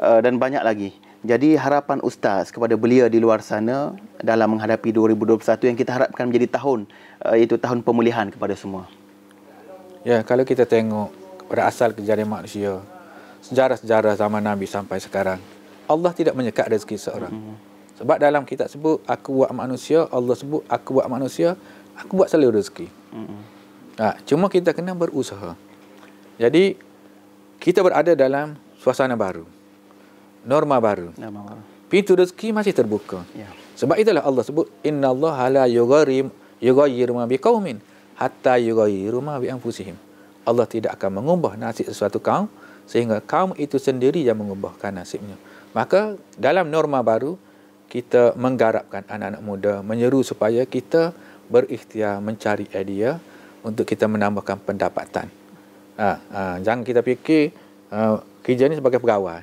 uh, dan banyak lagi. Jadi harapan Ustaz kepada belia di luar sana dalam menghadapi 2021 yang kita harapkan menjadi tahun uh, iaitu tahun pemulihan kepada semua. Ya, kalau kita tengok pada asal kejadian manusia sejarah-sejarah zaman Nabi sampai sekarang Allah tidak menyekat rezeki seorang sebab dalam kita sebut aku buat manusia Allah sebut aku buat manusia aku buat selalu rezeki ha, cuma kita kena berusaha jadi kita berada dalam suasana baru norma baru pintu rezeki masih terbuka ya. sebab itulah Allah sebut inna Allah la yugarim yugayir ma biqaumin hatta yugayiru ma bi anfusihim Allah tidak akan mengubah nasib sesuatu kaum sehingga kaum itu sendiri yang mengubahkan nasibnya. Maka dalam norma baru kita menggarapkan anak-anak muda menyeru supaya kita berikhtiar mencari idea untuk kita menambahkan pendapatan. Ha, ha, jangan kita fikir ha, kerja ni sebagai pegawai.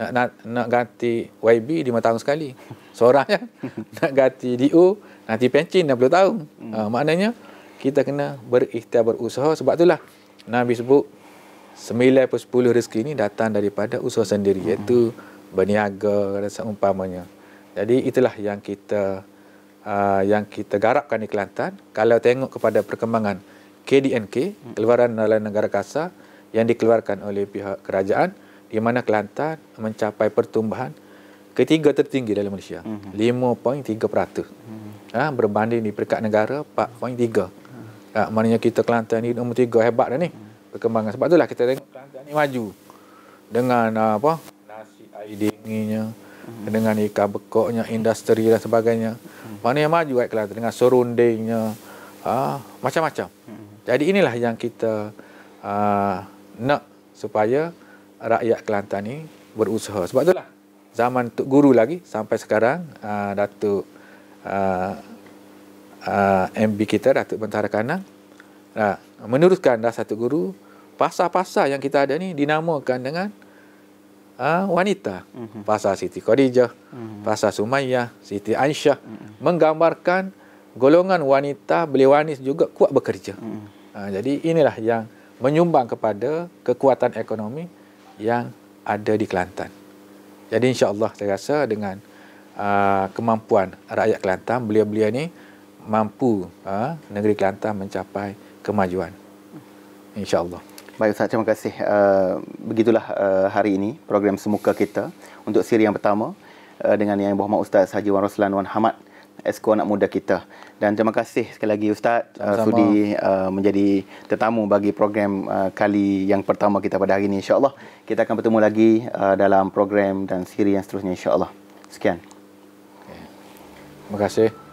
Nak, nak, nak ganti YB 5 tahun sekali. Seorang ya. Nak ganti DO, nanti pencin 60 tahun. Hmm. Ha, maknanya kita kena berikhtiar berusaha sebab itulah Nabi sebut 9 per 10 rezeki ni datang daripada usaha sendiri hmm. berniaga dan seumpamanya. Jadi itulah yang kita uh, yang kita garapkan di Kelantan. Kalau tengok kepada perkembangan KDNK, hmm. keluaran dalam negara kasar yang dikeluarkan oleh pihak kerajaan di mana Kelantan mencapai pertumbuhan ketiga tertinggi dalam Malaysia, hmm. 5.3%. Hmm. Ha, berbanding di peringkat negara 4.3. Hmm. Ha, maknanya kita Kelantan ni nombor tiga hebat dah ni perkembangan. Sebab itulah kita tengok Kelantan ni maju dengan ah, apa nasi air dinginnya dengan ikan bekoknya industri dan sebagainya mana yang maju right, eh Kelantan dengan surroundingnya ah, macam-macam jadi inilah yang kita ah, nak supaya rakyat Kelantan ni berusaha sebab itulah zaman Tok Guru lagi sampai sekarang ah, Datuk ah, uh, ah, MB kita Datuk Bentara Kanang uh, ah, meneruskan dah satu guru pasar-pasar yang kita ada ni dinamakan dengan uh, wanita mm-hmm. pasar Siti Khadijah mm-hmm. pasar Sumayyah Siti Aisyah mm-hmm. menggambarkan golongan wanita beli wanis juga kuat bekerja mm-hmm. uh, jadi inilah yang menyumbang kepada kekuatan ekonomi yang ada di Kelantan jadi insyaAllah saya rasa dengan uh, kemampuan rakyat Kelantan belia beliau ni mampu ha, negeri Kelantan mencapai kemajuan. InsyaAllah. Baik Ustaz, terima kasih. Uh, begitulah uh, hari ini program Semuka Kita untuk siri yang pertama uh, dengan Yang Berhormat Ustaz Haji Wan Roslan Wan Hamad, esko anak muda kita. Dan terima kasih sekali lagi Ustaz uh, sudi uh, menjadi tetamu bagi program uh, kali yang pertama kita pada hari ini. InsyaAllah kita akan bertemu lagi uh, dalam program dan siri yang seterusnya insyaAllah. Sekian. Terima kasih.